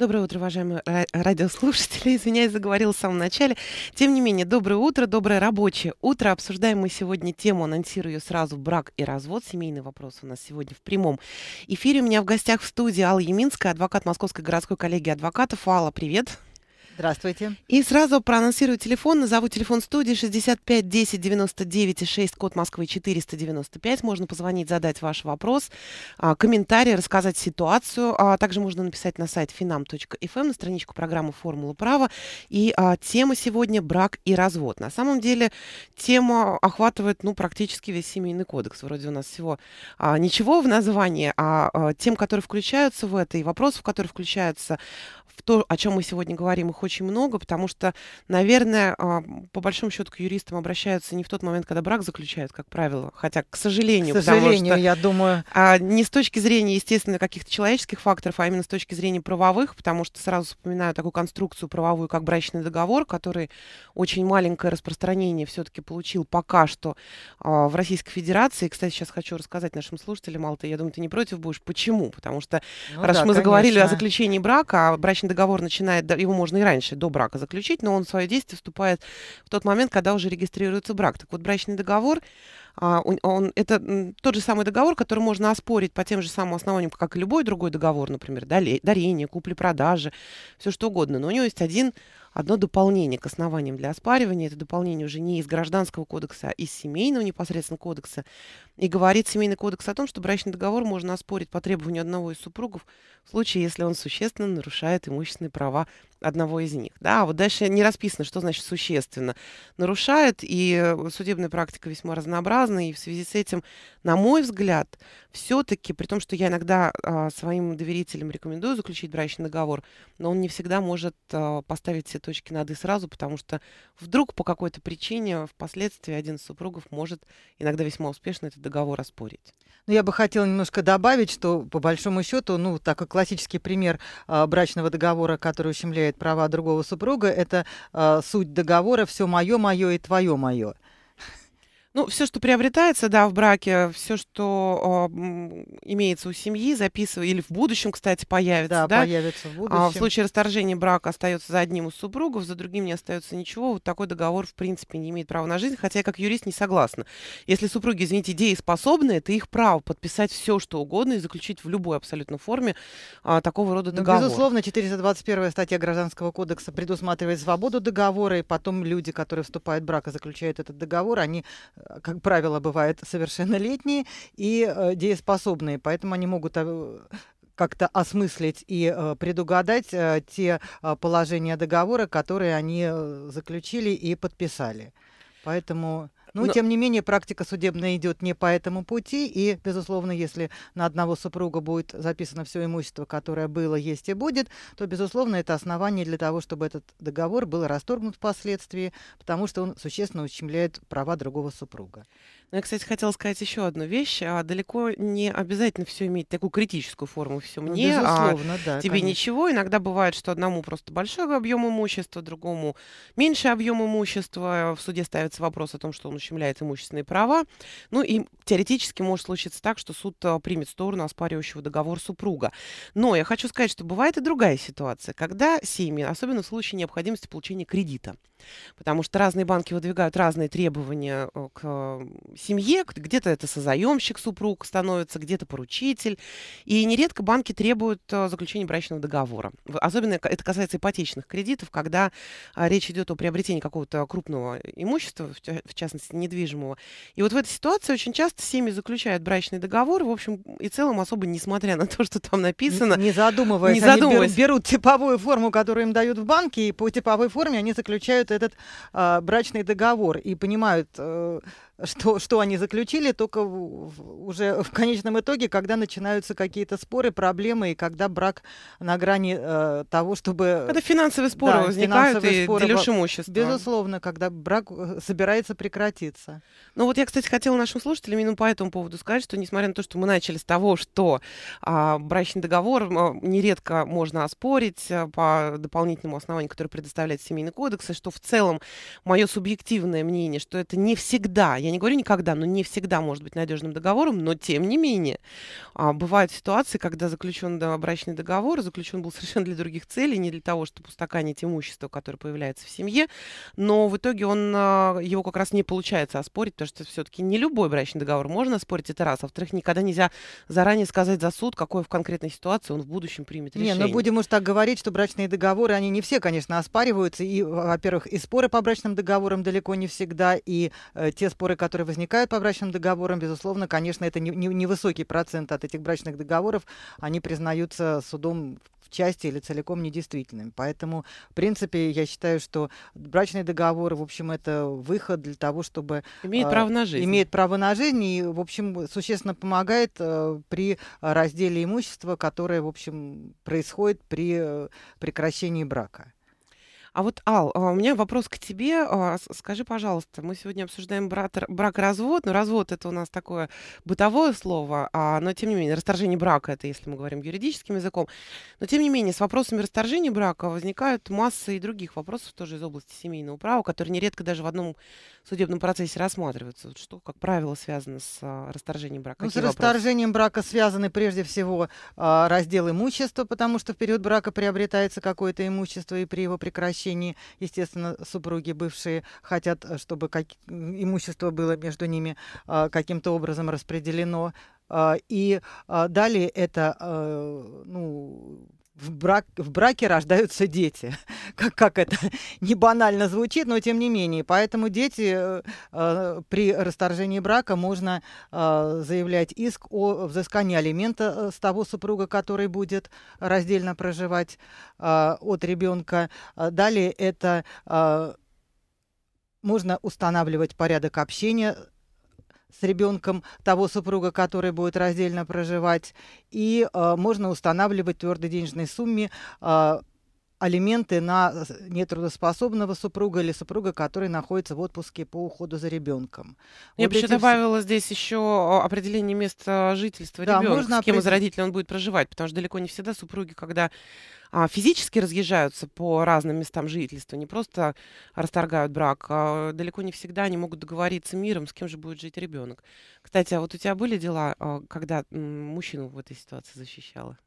Доброе утро, уважаемые радиослушатели. Извиняюсь, заговорил в самом начале. Тем не менее, доброе утро, доброе рабочее утро. Обсуждаем мы сегодня тему, анонсирую ее сразу, брак и развод. Семейный вопрос у нас сегодня в прямом эфире. У меня в гостях в студии Алла Еминская, адвокат Московской городской коллегии адвокатов. Алла, привет. Здравствуйте. И сразу проанонсирую телефон. Назову телефон студии 65 10 99 6, код Москвы 495. Можно позвонить, задать ваш вопрос, а, комментарий, рассказать ситуацию. А, также можно написать на сайт finam.fm, эм, на страничку программы «Формула права». И а, тема сегодня «Брак и развод». На самом деле тема охватывает ну, практически весь семейный кодекс. Вроде у нас всего ничего в названии, а, а тем, которые включаются в это, и вопросов, которые включаются в то, о чем мы сегодня говорим, их очень очень много, потому что, наверное, а, по большому счету к юристам обращаются не в тот момент, когда брак заключают, как правило, хотя, к сожалению, к сожалению, что, я думаю, а, не с точки зрения, естественно, каких-то человеческих факторов, а именно с точки зрения правовых, потому что сразу вспоминаю такую конструкцию правовую, как брачный договор, который очень маленькое распространение все-таки получил пока что а, в Российской Федерации. Кстати, сейчас хочу рассказать нашим слушателям, Алта, я думаю, ты не против будешь, почему? Потому что ну, раз да, мы конечно. заговорили о заключении брака, а брачный договор начинает, его можно и раньше, до брака заключить, но он в свое действие вступает в тот момент, когда уже регистрируется брак. Так вот, брачный договор, а, он, это тот же самый договор, который можно оспорить по тем же самым основаниям, как и любой другой договор, например, дарение, купли-продажи, все что угодно. Но у него есть один одно дополнение к основаниям для оспаривания. Это дополнение уже не из Гражданского кодекса, а из Семейного непосредственно кодекса. И говорит Семейный кодекс о том, что брачный договор можно оспорить по требованию одного из супругов в случае, если он существенно нарушает имущественные права одного из них. Да, а вот дальше не расписано, что значит существенно нарушает, и э, судебная практика весьма разнообразна, и в связи с этим, на мой взгляд, все-таки, при том, что я иногда э, своим доверителям рекомендую заключить брачный договор, но он не всегда может э, поставить точки над «и» сразу, потому что вдруг по какой-то причине впоследствии один из супругов может иногда весьма успешно этот договор оспорить. Ну, я бы хотела немножко добавить, что по большому счету, ну, такой классический пример э, брачного договора, который ущемляет права другого супруга, это э, суть договора «все мое, мое и твое, мое». Ну, все, что приобретается, да, в браке, все, что э, имеется у семьи, записывая, или в будущем, кстати, появится, да? да? появится в будущем. А, в случае расторжения брака остается за одним из супругов, за другим не остается ничего. Вот такой договор, в принципе, не имеет права на жизнь, хотя я как юрист не согласна. Если супруги, извините, дееспособные, это их право подписать все, что угодно и заключить в любой абсолютно форме а, такого рода ну, договор. Ну, безусловно, 421 статья Гражданского кодекса предусматривает свободу договора, и потом люди, которые вступают в брак и заключают этот договор, они как правило, бывают совершеннолетние и э, дееспособные, поэтому они могут э, как-то осмыслить и э, предугадать те положения договора, которые они заключили и подписали. Поэтому ну, Но, тем не менее, практика судебная идет не по этому пути, и, безусловно, если на одного супруга будет записано все имущество, которое было, есть и будет, то, безусловно, это основание для того, чтобы этот договор был расторгнут впоследствии, потому что он существенно ущемляет права другого супруга. Но ну, я, кстати, хотела сказать еще одну вещь. А, далеко не обязательно все иметь такую критическую форму. Все ну, мне, ну, а да, тебе конечно. ничего. Иногда бывает, что одному просто большой объем имущества, другому меньше объем имущества. В суде ставится вопрос о том, что он ущемляет имущественные права. Ну и теоретически может случиться так, что суд а, примет сторону оспаривающего договор супруга. Но я хочу сказать, что бывает и другая ситуация, когда семьи, особенно в случае необходимости получения кредита, потому что разные банки выдвигают разные требования э, к семье, где-то это созаемщик, супруг становится, где-то поручитель. И нередко банки требуют э, заключения брачного договора. Особенно это касается ипотечных кредитов, когда а, речь идет о приобретении какого-то крупного э, имущества, в частности, недвижимого. И вот в этой ситуации очень часто семьи заключают брачный договор, в общем и целом, особо несмотря на то, что там написано. Не задумываясь, не задумываясь. они берут, берут типовую форму, которую им дают в банке, и по типовой форме они заключают этот э, брачный договор и понимают, э, что, что они заключили, только в, уже в конечном итоге, когда начинаются какие-то споры, проблемы, и когда брак на грани э, того, чтобы... это финансовые споры да, возникают финансовые и споры, делишь имущество. Безусловно, когда брак э, собирается прекратиться. Ну вот я, кстати, хотела нашим слушателям именно по этому поводу сказать, что несмотря на то, что мы начали с того, что а, брачный договор а, нередко можно оспорить а, по дополнительному основанию, которое предоставляет Семейный кодекс, и что в целом мое субъективное мнение, что это не всегда, я я не говорю никогда, но не всегда может быть надежным договором, но тем не менее а, бывают ситуации, когда заключен да, брачный договор, заключен был совершенно для других целей, не для того, чтобы устаканить имущество, которое появляется в семье, но в итоге он, а, его как раз не получается оспорить, потому что все-таки не любой брачный договор можно оспорить, это раз, а во-вторых, никогда нельзя заранее сказать за суд, какой в конкретной ситуации он в будущем примет ну, решение. Не, но будем уж так говорить, что брачные договоры, они не все, конечно, оспариваются, и, во-первых, и споры по брачным договорам далеко не всегда, и э, те споры, которые возникают по брачным договорам, безусловно, конечно, это невысокий не, не процент от этих брачных договоров, они признаются судом в части или целиком недействительными. Поэтому, в принципе, я считаю, что брачные договоры, в общем, это выход для того, чтобы... Имеет э, а, право на жизнь. Имеет право на жизнь и, в общем, существенно помогает э, при разделе имущества, которое, в общем, происходит при э, прекращении брака. А вот, Ал, а, у меня вопрос к тебе. А, скажи, пожалуйста, мы сегодня обсуждаем брак-развод, но развод это у нас такое бытовое слово, а, но тем не менее, расторжение брака это если мы говорим юридическим языком. Но тем не менее, с вопросами расторжения брака возникают массы и других вопросов тоже из области семейного права, которые нередко даже в одном судебном процессе рассматриваются. что, как правило, связано с расторжением брака? Ну, с расторжением вопросы? брака связаны прежде всего раздел имущества, потому что в период брака приобретается какое-то имущество, и при его прекращении общении. Естественно, супруги бывшие хотят, э, чтобы как... имущество было между ними а, каким-то образом распределено. А, и а, далее это э, ну, в, брак, в браке рождаются дети. Как, как это не банально звучит, но тем не менее. Поэтому дети э, э, при расторжении брака можно э, заявлять иск о взыскании алимента э, с того супруга, который будет раздельно проживать э, от ребенка. Э, далее это э, можно устанавливать порядок общения с ребенком того супруга, который будет раздельно проживать, и э, можно устанавливать твердой денежной сумме э, алименты на э, нетрудоспособного супруга или супруга, который находится в отпуске по уходу за ребенком. Я вот бы еще добавила все... здесь еще а, определение места жительства да, ребенка, можно с кем определ... из родителей он будет проживать, потому что далеко не всегда супруги, когда а, физически разъезжаются по разным местам жительства, не просто расторгают брак, а далеко не всегда они могут договориться миром, с кем же будет жить ребенок. Кстати, а вот у тебя были дела, а, когда мужчину в этой ситуации защищала?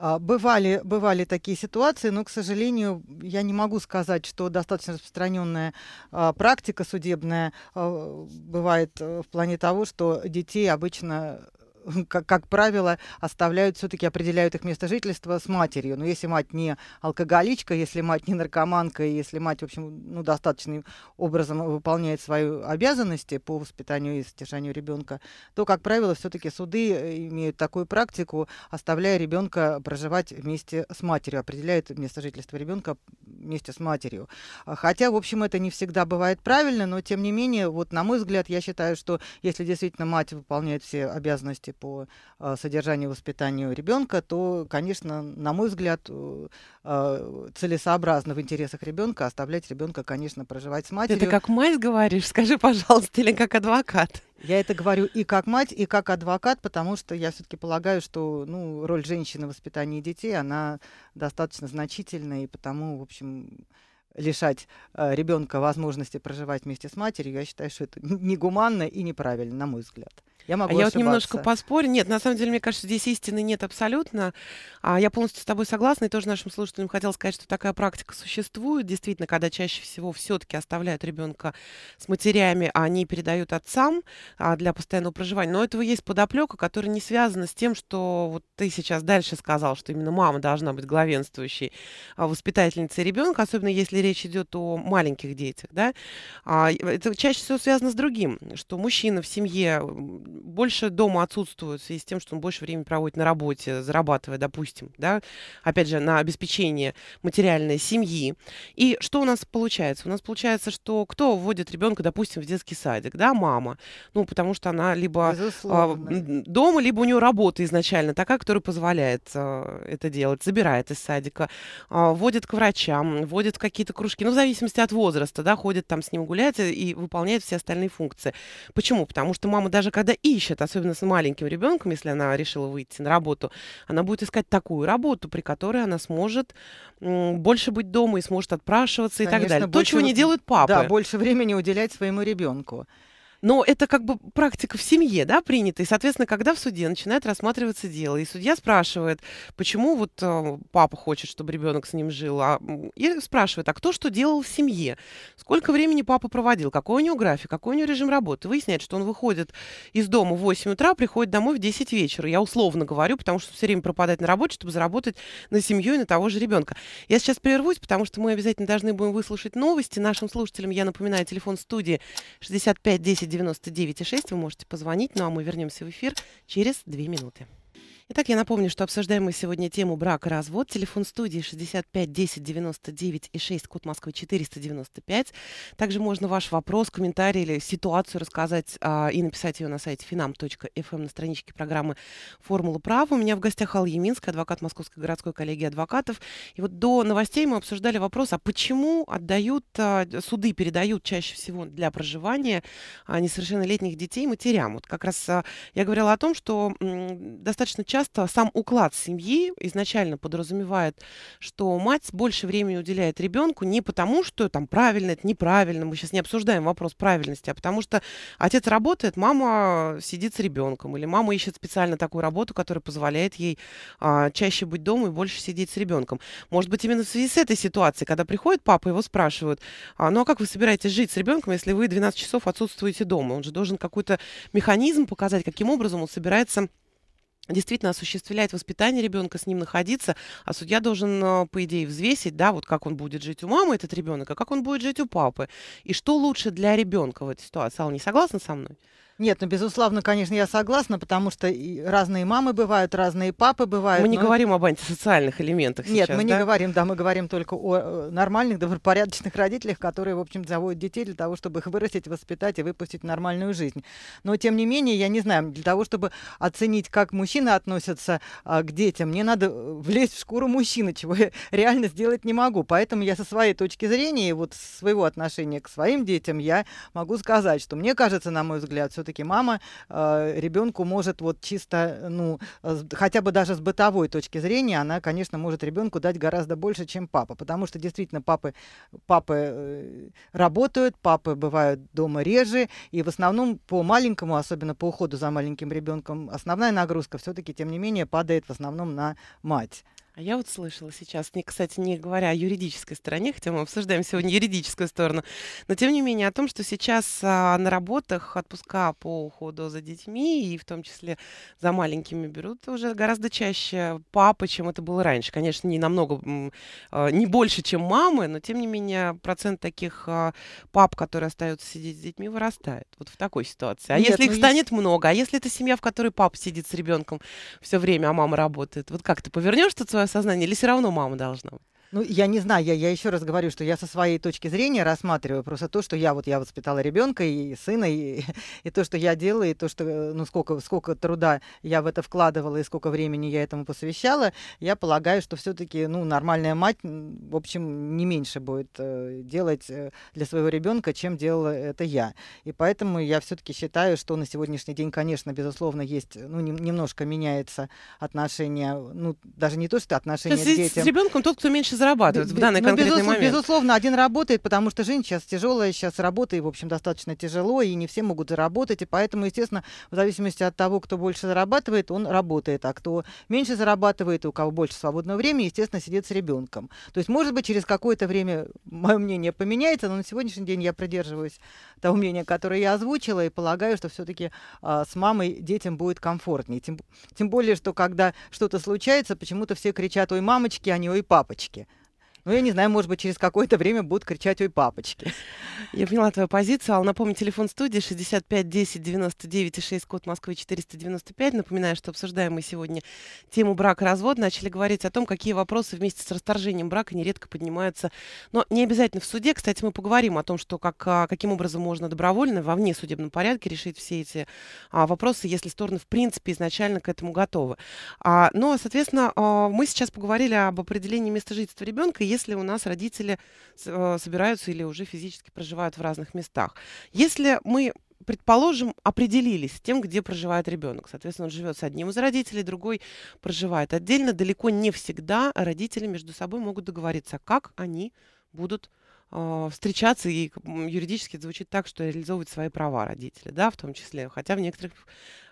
А, бывали, бывали такие ситуации, но, к сожалению, я не могу сказать, что достаточно распространенная а, практика судебная а, бывает э, в плане того, что детей обычно как, как правило, оставляют, все-таки определяют их место жительства с матерью. Но если мать не алкоголичка, если мать не наркоманка, и если мать, в общем, ну, достаточным образом выполняет свои обязанности по воспитанию и содержанию ребенка, то, как правило, все-таки суды э, имеют такую практику, оставляя ребенка проживать вместе с матерью, определяют место жительства ребенка вместе с матерью. А, хотя, в общем, это не всегда бывает правильно, но, тем не менее, вот, на мой взгляд, я считаю, что если действительно мать выполняет все обязанности по а, содержанию и воспитанию ребенка, то, конечно, на мой взгляд, э, а, целесообразно в интересах ребенка оставлять ребенка, конечно, проживать с матерью. Это как мать говоришь, скажи, пожалуйста, или как адвокат? Я это говорю и как мать, и как адвокат, потому что я все-таки полагаю, что ну, роль женщины в воспитании детей, она достаточно значительная, и потому, в общем, лишать э, а, ребенка возможности проживать вместе с матерью, я считаю, что это негуманно и неправильно, на мой взгляд. Я могу А Я вот немножко поспорю. Нет, на самом деле, мне кажется, здесь истины нет абсолютно. А я полностью с тобой согласна. И тоже нашим слушателям хотела сказать, что такая практика существует. Действительно, когда чаще всего все-таки оставляют ребенка с матерями, а они передают отцам а, для постоянного проживания. Но у этого есть подоплека, которая не связана с тем, что вот ты сейчас дальше сказал, что именно мама должна быть главенствующей а, воспитательницей ребенка, особенно если речь идет о маленьких детях. Да? А, это чаще всего связано с другим, что мужчина в семье больше дома отсутствует в связи с тем, что он больше времени проводит на работе, зарабатывая, допустим, да, опять же, на обеспечение материальной семьи. И что у нас получается? У нас получается, что кто вводит ребенка, допустим, в детский садик, да, мама, ну, потому что она либо а, Безусловно. дома, либо у нее работа изначально такая, которая позволяет а, это делать, забирает из садика, а, вводит к врачам, вводит в какие-то кружки, ну, в зависимости от возраста, да, ходит там с ним гулять и выполняет все остальные функции. Почему? Потому что мама даже когда ищет, особенно с маленьким ребенком, если она решила выйти на работу, она будет искать такую работу, при которой она сможет больше быть дома и сможет отпрашиваться Конечно, и так далее. То, чего не делают папы. Да, больше времени уделять своему ребенку. Но это как бы практика в семье, да, принята. И, соответственно, когда в суде начинает рассматриваться дело, и судья спрашивает, почему вот э, папа хочет, чтобы ребенок с ним жил, а, и спрашивает, а кто что делал в семье, сколько времени папа проводил, какой у него график, какой у него режим работы. Выясняет, что он выходит из дома в 8 утра, приходит домой в 10 вечера. Я условно говорю, потому что все время пропадает на работе, чтобы заработать на семью и на того же ребенка. Я сейчас прервусь, потому что мы обязательно должны будем выслушать новости. Нашим слушателям я напоминаю телефон студии 65 10 299,6 вы можете позвонить. Ну а мы вернемся в эфир через две минуты. Итак, я напомню, что обсуждаем мы сегодня тему брак и развод. Телефон студии 65 10 99 и 6, код Москвы 495. Также можно ваш вопрос, комментарий или ситуацию рассказать а, и написать ее на сайте finam.fm эм на страничке программы «Формула права». У меня в гостях Алла Еминская, адвокат Московской городской коллегии адвокатов. И вот до новостей мы обсуждали вопрос, а почему отдают, а, суды передают чаще всего для проживания а, несовершеннолетних детей матерям? Вот как раз а, я говорила о том, что м, достаточно часто часто сам уклад семьи изначально подразумевает, что мать больше времени уделяет ребенку не потому, что там правильно, это неправильно, мы сейчас не обсуждаем вопрос правильности, а потому что отец работает, мама сидит с ребенком, или мама ищет специально такую работу, которая позволяет ей а, чаще быть дома и больше сидеть с ребенком. Может быть, именно в связи с этой ситуацией, когда приходит папа, его спрашивают, а, ну а как вы собираетесь жить с ребенком, если вы 12 часов отсутствуете дома? Он же должен какой-то механизм показать, каким образом он собирается действительно осуществлять воспитание ребенка, с ним находиться, а судья должен, а, по идее, взвесить, да, вот как он будет жить у мамы этот ребенок, а как он будет жить у папы, и что лучше для ребенка в этой ситуации. Алла, не согласна со мной? Нет, ну, безусловно, конечно, я согласна, потому что разные мамы бывают, разные папы бывают. Мы не но... говорим об антисоциальных элементах Нет, сейчас, мы да? не говорим, да, мы говорим только о э, нормальных, добропорядочных родителях, которые, в общем, заводят детей для того, чтобы их вырастить, воспитать и выпустить в нормальную жизнь. Но, тем не менее, я не знаю, для того, чтобы оценить, как мужчины относятся а, к детям, мне надо э, влезть в шкуру мужчины, чего я реально сделать не могу. Поэтому я со своей точки зрения и вот своего отношения к своим детям я могу сказать, что мне кажется, на мой взгляд, все все-таки мама э, ребенку может вот чисто, ну, хотя бы даже с бытовой точки зрения, она, конечно, может ребенку дать гораздо больше, чем папа, потому что действительно папы, папы э, работают, папы бывают дома реже, и в основном по маленькому, особенно по уходу за маленьким ребенком, основная нагрузка все-таки, тем не менее, падает в основном на мать. А я вот слышала сейчас, не, кстати, не говоря о юридической стороне, хотя мы обсуждаем сегодня юридическую сторону, но тем не менее о том, что сейчас а, на работах отпуска по уходу за детьми и в том числе за маленькими берут уже гораздо чаще папы, чем это было раньше. Конечно, не намного, а, не больше, чем мамы, но тем не менее процент таких а, пап, которые остаются сидеть с детьми, вырастает. Вот в такой ситуации. А Нет, если ну, их есть... станет много, а если это семья, в которой папа сидит с ребенком все время, а мама работает, вот как ты повернешь тут свою Осознание Или все равно мама должна? Ну, я не знаю, я, я еще раз говорю, что я со своей точки зрения рассматриваю просто то, что я вот я воспитала ребенка и сына, и, и то, что я делаю, и то, что э, ну сколько, сколько труда я в это вкладывала и сколько времени я этому посвящала, я полагаю, что все-таки ну, нормальная мать, в общем, не меньше будет э, делать э, для своего ребенка, чем делала это я. И поэтому я все-таки считаю, что на сегодняшний день, конечно, безусловно, есть, э, ну, не, немножко меняется отношение, ну, даже не то, что отношение то с детям. С ребенком тот, кто меньше зарабатывают в данный ну, конкретный безусловно, момент. Безусловно, один работает, потому что жизнь сейчас тяжелая, сейчас работа и, в общем, достаточно тяжело, и не все могут заработать, и поэтому, естественно, в зависимости от того, кто больше зарабатывает, он работает, а кто меньше зарабатывает, у кого больше свободного времени, естественно, сидит с ребенком. То есть, может быть, через какое-то время мое мнение поменяется, но на сегодняшний день я придерживаюсь того мнения, которое я озвучила, и полагаю, что все-таки э, а, с мамой детям будет комфортнее. Тем, тем более, что когда что-то случается, почему-то все кричат «Ой, мамочки», а не «Ой, папочки». Ну, я не знаю, может быть, через какое-то время будут кричать «Ой, папочки». Я поняла твою позицию. Ал, напомню, телефон студии 65 10 99 6, код Москвы 495. Напоминаю, что обсуждаем мы сегодня тему брак-развод. Начали говорить о том, какие вопросы вместе с расторжением брака нередко поднимаются. Но не обязательно в суде. Кстати, мы поговорим о том, что как, а, каким образом можно добровольно во внесудебном порядке решить все эти а, вопросы, если стороны, в принципе, изначально к этому готовы. А, но, ну, а, соответственно, а, мы сейчас поговорили об определении места жительства ребенка если у нас родители э, собираются или уже физически проживают в разных местах. Если мы предположим, определились с тем, где проживает ребенок. Соответственно, он живет с одним из родителей, другой проживает отдельно. Далеко не всегда родители между собой могут договориться, как они будут а, встречаться, и юридически это звучит так, что реализовывать свои права родители, да, в том числе. Хотя в некоторых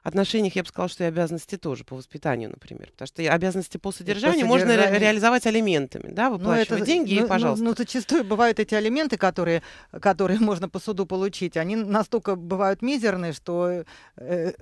отношениях я бы сказала, что и обязанности тоже по воспитанию, например. Потому что обязанности по содержанию, по содержанию. можно реализовать алиментами, да, ну, выплачивать это, деньги ну, и, ну, пожалуйста. Ну, ну, зачастую бывают эти алименты, которые, которые можно по суду получить, они настолько бывают мизерные, что э,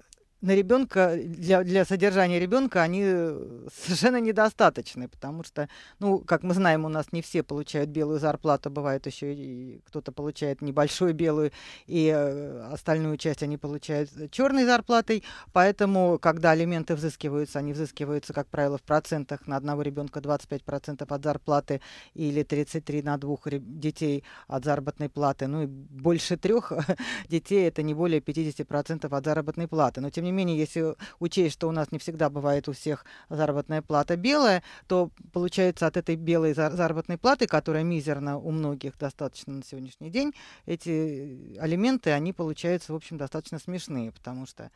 на ребенка, для, для содержания ребенка они э, совершенно недостаточны, потому что, ну, как мы знаем, у нас не все получают белую зарплату, бывает еще и кто-то получает небольшую белую, и э, остальную часть они получают черной зарплатой, поэтому, когда алименты взыскиваются, они взыскиваются, как правило, в процентах на одного ребенка 25% от зарплаты или 33 на двух детей от заработной платы, ну и больше трех детей это не более 50% от заработной платы, но тем не менее, если учесть, что у нас не всегда бывает у всех заработная плата белая, то получается от этой белой заработной платы, которая мизерна у многих достаточно на сегодняшний день, эти алименты, они получаются, в общем, достаточно смешные, потому что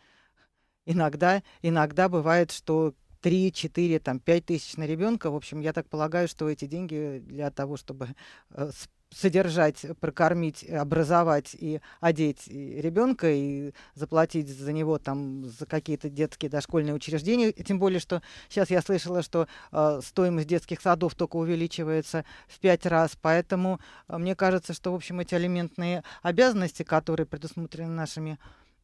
иногда, иногда бывает, что 3, 4, там, 5 тысяч на ребенка. В общем, я так полагаю, что эти деньги для того, чтобы э, содержать, прокормить, образовать и одеть ребенка и заплатить за него там за какие-то детские дошкольные учреждения. Тем более, что сейчас я слышала, что э, стоимость детских садов только увеличивается в пять раз. Поэтому э, мне кажется, что, в общем, эти алиментные обязанности, которые предусмотрены нашими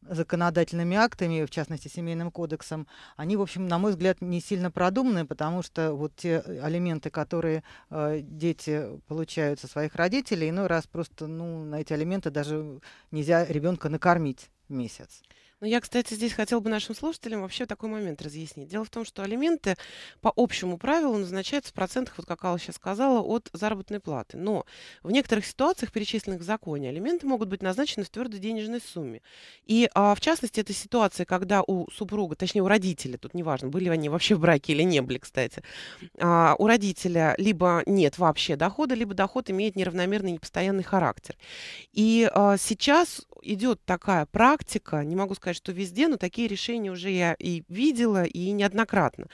законодательными актами, в частности семейным кодексом, они, в общем, на мой взгляд, не сильно продуманы, потому что вот те э, алименты, которые э, дети получают со своих родителей, иной раз просто ну, на эти алименты даже нельзя ребенка накормить месяц. Но ну, я, кстати, здесь хотел бы нашим слушателям вообще такой момент разъяснить. Дело в том, что алименты по общему правилу назначаются в процентах, вот как Алла сейчас сказала, от заработной платы. Но в некоторых ситуациях, перечисленных в законе, алименты могут быть назначены в твердой денежной сумме. И а, в частности, это ситуация, когда у супруга, точнее у родителя, тут неважно, были они вообще в браке или не были, кстати, а, у родителя либо нет вообще дохода, либо доход имеет неравномерный непостоянный характер. И а, сейчас идет такая практика, не могу сказать, сказать, что везде, но такие решения уже я и видела, и неоднократно.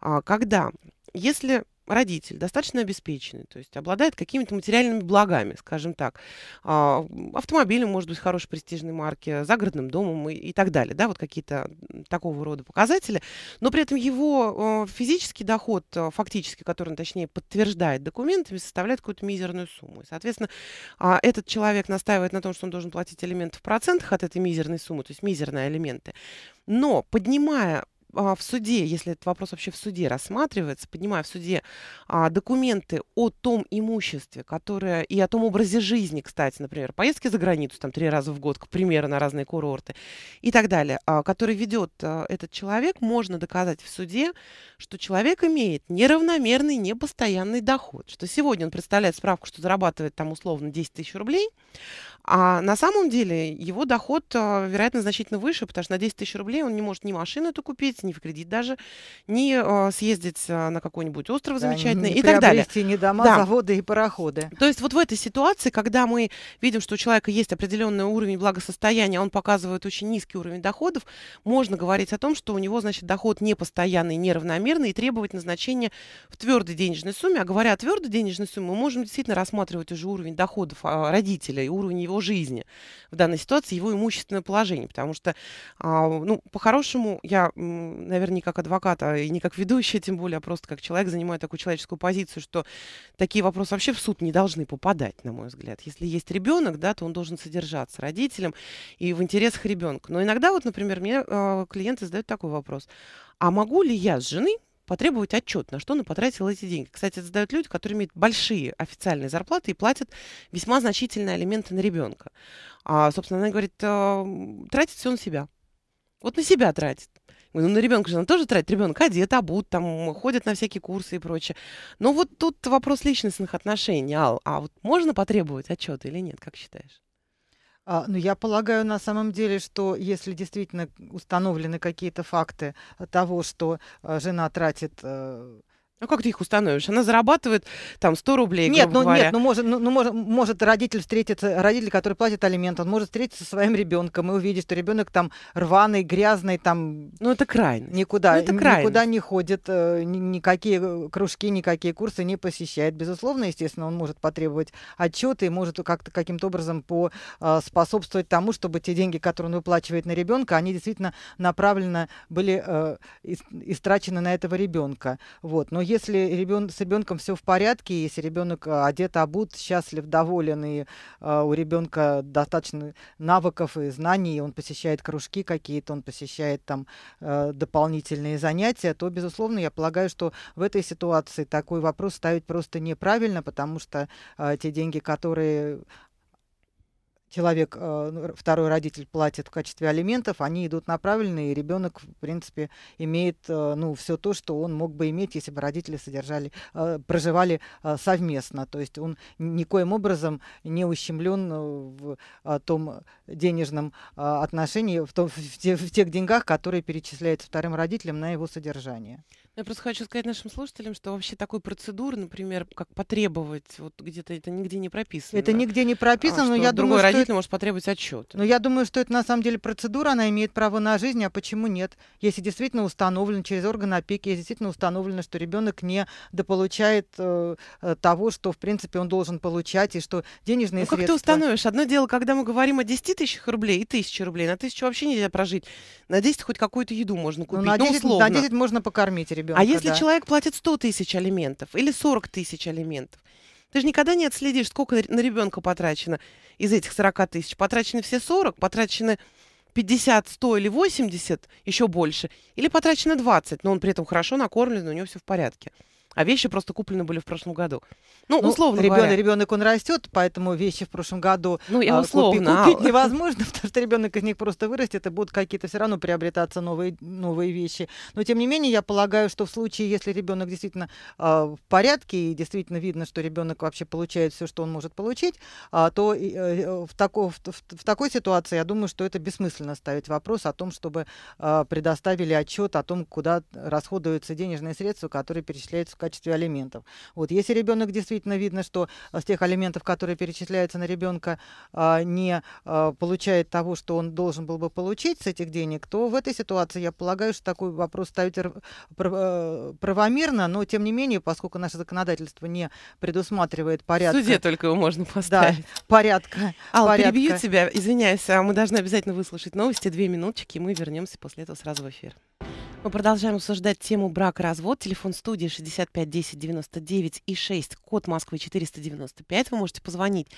А, когда, если родитель достаточно обеспеченный, то есть обладает какими-то материальными благами, скажем так, а, автомобилем, может быть, хорошей престижной марки, загородным домом и, и так далее, да, вот какие-то такого рода показатели, но при этом его э, физический доход, э, фактически, который, он, точнее, подтверждает документами, составляет какую-то мизерную сумму. И, соответственно, а, этот человек настаивает на том, что он должен платить элементы в процентах от этой мизерной суммы, то есть мизерные элементы, но поднимая а, в суде, если этот вопрос вообще в суде рассматривается, поднимая в суде а, документы о том имуществе, которое и о том образе жизни, кстати, например, поездки за границу там три раза в год, к примеру, на разные курорты и так далее, а, который ведет а, этот человек, можно доказать в суде, что человек имеет неравномерный, непостоянный доход, что сегодня он представляет справку, что зарабатывает там условно 10 тысяч рублей, а на самом деле его доход, а, вероятно, значительно выше, потому что на 10 тысяч рублей он не может ни машину эту купить, ни в кредит даже, ни а, съездить а, на какой-нибудь остров да, замечательный и так далее. не дома, да. заводы и пароходы. То есть вот в этой ситуации, когда мы видим, что у человека есть определенный уровень благосостояния, он показывает очень низкий уровень доходов, можно говорить о том, что у него, значит, доход непостоянный, неравномерный и требовать назначения в твердой денежной сумме. А говоря о твердой денежной сумме, мы можем действительно рассматривать уже уровень доходов родителя и уровень его жизни, в данной ситуации его имущественное положение. Потому что, а, ну, по-хорошему, я, наверное, не как адвоката и не как ведущая, тем более, а просто как человек занимаю такую человеческую позицию, что такие вопросы вообще в суд не должны попадать, на мой взгляд. Если есть ребенок, да, то он должен содержаться родителям и в интересах ребенка. Но иногда вот, например, мне а, клиенты задают такой вопрос. А могу ли я с жены потребовать отчет, на что она потратила эти деньги. Кстати, это задают люди, которые имеют большие официальные зарплаты и платят весьма значительные алименты на ребенка. А, собственно, она говорит, а, тратит все на себя. Вот на себя тратит. Ну, на ребенка же она тоже тратит. Ребенок одет, обут, там, ходит на всякие курсы и прочее. Но вот тут вопрос личностных отношений, Ал. А вот можно потребовать отчет или нет, как считаешь? А, ну, я полагаю, на самом деле, что если действительно установлены какие-то факты э, того, что э, жена тратит э, а как ты их установишь? Она зарабатывает там 100 рублей, Нет, ну говоря. нет, ну может, ну, ну может, может родитель встретиться, родитель, который платит алимент, он может встретиться со своим ребенком и увидеть, что ребенок там рваный, грязный, там. Ну это крайность. Никуда, ну, это крайность. никуда не ходит, э, никакие э, кружки, никакие курсы не посещает. Безусловно, естественно, он может потребовать отчеты может как-то каким-то образом поспособствовать э, тому, чтобы те деньги, которые он выплачивает на ребенка, они действительно направлены были э, истрачены на этого ребенка. Вот, но если ребен... с ребенком все в порядке, если ребенок э, одет, обут, счастлив, доволен, и э, у ребенка достаточно навыков и знаний, он посещает кружки какие-то, он посещает там э, дополнительные занятия, то, безусловно, я полагаю, что в этой ситуации такой вопрос ставить просто неправильно, потому что э, те деньги, которые человек, э, ну, второй родитель платит в качестве алиментов, они идут направленные, и ребенок, в принципе, имеет э, ну, все то, что он мог бы иметь, если бы родители содержали, э, проживали совместно. То есть он никоим образом не ущемлен в том денежном отношении, в, том, в, те, в тех деньгах, которые перечисляются вторым родителям на его содержание. Я просто хочу сказать нашим слушателям, что вообще такой процедур, например, как потребовать, вот где-то это нигде не прописано. Это нигде не прописано, а, но я думаю, родитель это... может потребовать отчет. Но я думаю, что это на самом деле процедура, она имеет право на жизнь, а почему нет? Если действительно установлено через органы опеки, если действительно установлено, что ребенок не дополучает э, э того, что в принципе он должен получать, и что денежные ну, средства... Ну как ты установишь? Одно дело, когда мы говорим о 10 тысячах рублей и тысяче рублей, на тысячу вообще нельзя прожить. На 10 хоть какую-то еду можно ну, купить, ну, на 10, ну условно. На 10 можно покормить ребенка ребенка. А если да. человек платит 100 тысяч алиментов или 40 тысяч алиментов, ты же никогда не отследишь, сколько на ребенка потрачено из этих 40 тысяч. Потрачены все 40, потрачены 50, 100 или 80, еще больше, или потрачено 20, но он при этом хорошо накормлен, у него все в порядке а вещи просто куплены были в прошлом году. Ну, ну условно ребенок, говоря. Ребенок, он растет, поэтому вещи в прошлом году ну, я а, условно, купить, купить а. невозможно, потому что ребенок из них просто вырастет, и будут какие-то все равно приобретаться новые, новые вещи. Но, тем не менее, я полагаю, что в случае, если ребенок действительно э, в порядке, и действительно видно, что ребенок вообще получает все, что он может получить, э, то э, в, тако, в, в, в такой ситуации, я думаю, что это бессмысленно ставить вопрос о том, чтобы э, предоставили отчет о том, куда расходуются денежные средства, которые перечисляются качестве алиментов. Вот, если ребенок действительно видно, что э, с тех алиментов, которые перечисляются на ребенка, а, не а, получает того, что он должен был бы получить с этих денег, то в этой ситуации, я полагаю, что такой вопрос ставить э, правомерно, но тем не менее, поскольку наше законодательство не предусматривает порядка... В суде только его можно поставить. Да, порядка. Алла, перебью тебя, извиняюсь, а мы должны обязательно выслушать новости, две минуточки, и мы вернемся после этого сразу в эфир. Мы продолжаем обсуждать тему брак-развод. Телефон студии 65 10 99 и 6, код Москвы 495. Вы можете позвонить,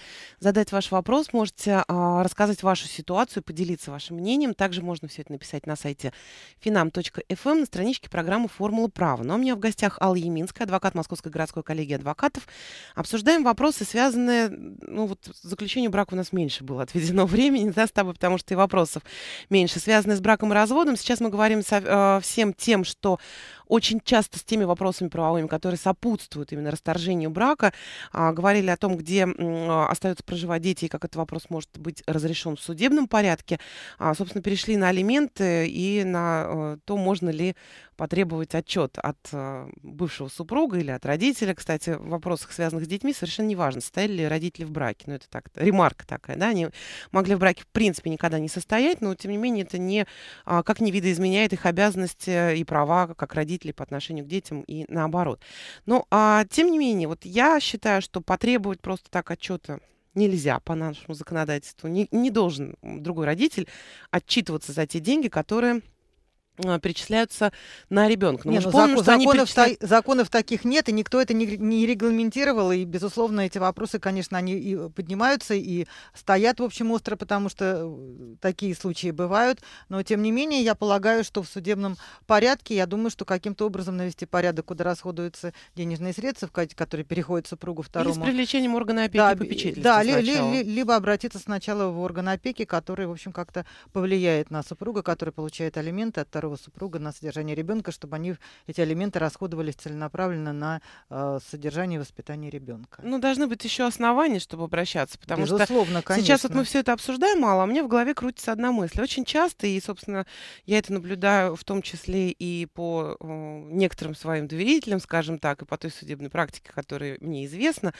задать ваш вопрос, можете э, рассказать вашу ситуацию, поделиться вашим мнением. Также можно все это написать на сайте finam.fm эм на страничке программы «Формула права». Но ну, а у меня в гостях Алла Еминская, адвокат Московской городской коллегии адвокатов. Обсуждаем вопросы, связанные... Ну вот заключению брака у нас меньше было отведено времени да, с тобой, потому что и вопросов меньше. Связанные с браком и разводом. Сейчас мы говорим со, э, всем тем, что очень часто с теми вопросами правовыми, которые сопутствуют именно расторжению брака, а, говорили о том, где а, остаются проживать дети и как этот вопрос может быть разрешен в судебном порядке. А, собственно, перешли на алименты и на э, то, можно ли потребовать отчет от э, бывшего супруга или от родителя. Кстати, в вопросах, связанных с детьми, совершенно не важно, состояли ли родители в браке. Ну, это так, ремарка такая, да, они могли в браке в принципе никогда не состоять, но, тем не менее, это не, как не видоизменяет их обязанности и права как родителей родителей по отношению к детям и наоборот. Ну, а тем не менее, вот я считаю, что потребовать просто так отчета нельзя по нашему законодательству. Не, не должен другой родитель отчитываться за те деньги, которые а, перечисляются на ребенка. Ну, ну, помним, законов, перечисляют... та, законов таких нет, и никто это не, не регламентировал. И, безусловно, эти вопросы, конечно, они и поднимаются, и стоят, в общем, остро, потому что э, такие случаи бывают. Но, тем не менее, я полагаю, что в судебном порядке, я думаю, что каким-то образом навести порядок, куда расходуются денежные средства, которые переходят супругу второму. Или с привлечением органа опеки да, и попечительства Да, ли, ли, либо обратиться сначала в орган опеки, который, в общем, как-то повлияет на супруга, который получает алименты от второго супруга на содержание ребенка, чтобы они, эти алименты расходовались целенаправленно на э, содержание и воспитание ребенка. Ну, должны быть еще основания, чтобы обращаться, потому Безусловно, что конечно. сейчас вот мы все это обсуждаем мало, а меня в голове крутится одна мысль. Очень часто, и, собственно, я это наблюдаю в том числе и по э, некоторым своим доверителям, скажем так, и по той судебной практике, которая мне известна,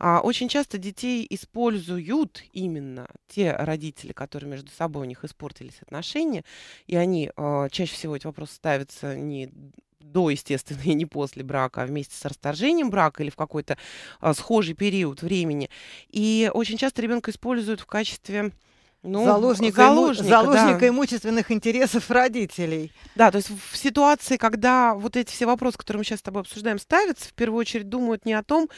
э, очень часто детей используют именно те родители, которые между собой у них испортились отношения, и они э, чаще чаще всего эти вопросы ставятся не до, естественно, и не после брака, а вместе с расторжением брака или в какой-то а, схожий период времени. И очень часто ребенка используют в качестве ну, заложника, заложника, заложника да. имущественных интересов родителей. Да, то есть в ситуации, когда вот эти все вопросы, которые мы сейчас с тобой обсуждаем, ставятся, в первую очередь думают не о том,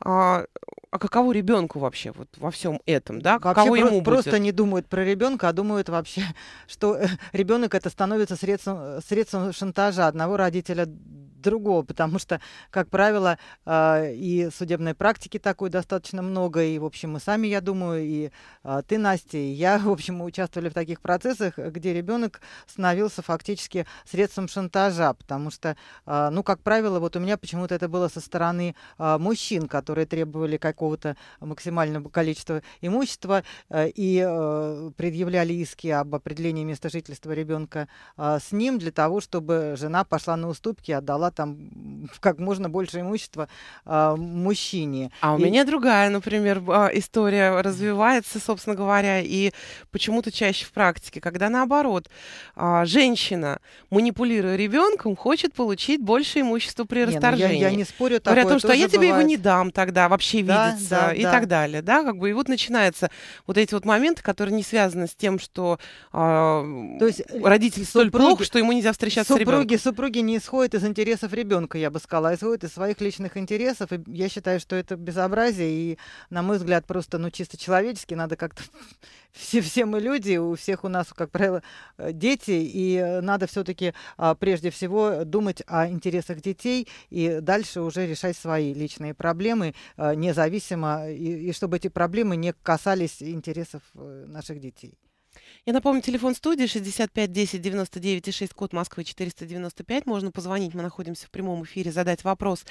а, а каково ребенку вообще вот во всем этом, да? Каково вообще ему про- просто не думают про ребенка, а думают вообще, что э, ребенок это становится средством, э, средством шантажа одного родителя другого, потому что, как правило, а, и судебной практики такой достаточно много, и, в общем, мы сами, я думаю, и а, ты, Настя, и я в общем, мы участвовали в таких процессах, где ребенок становился фактически средством шантажа, потому что, а, ну, как правило, вот у меня почему-то это было со стороны а, мужчин, которые требовали какого-то максимального количества имущества э, и э, предъявляли иски об определении места жительства ребенка а, с ним для того, чтобы жена пошла на уступки и отдала там как можно больше имущества мужчине. А у и... меня другая, например, история развивается, собственно говоря, и почему-то чаще в практике, когда наоборот, а, женщина, манипулируя ребенком, хочет получить больше имущества при не, расторжении. Ну я, я не спорю, Говорят о том, что а я бывает. тебе его не дам тогда вообще да, видеться да, и да. так далее. Да? Как бы, и вот начинаются вот эти вот моменты, которые не связаны с тем, что э, То есть, э, родитель столь супруги, плох, что ему нельзя встречаться супруги, с ребенком. Супруги не исходят из интересов ребенка, я бы сказала, а исходят из своих личных интересов. И я считаю, что это безобразие, и, на мой взгляд, просто, ну, чисто человечески надо как-то все, все мы люди, у всех у нас, как правило, э, дети, и э, надо все-таки а, прежде всего думать о интересах детей и дальше уже решать свои личные проблемы, э, независимо, и, и чтобы эти проблемы не касались интересов наших детей. Я напомню, телефон студии 65 10 99 и 6, код Москвы 495. Можно позвонить, мы находимся в прямом эфире, задать вопрос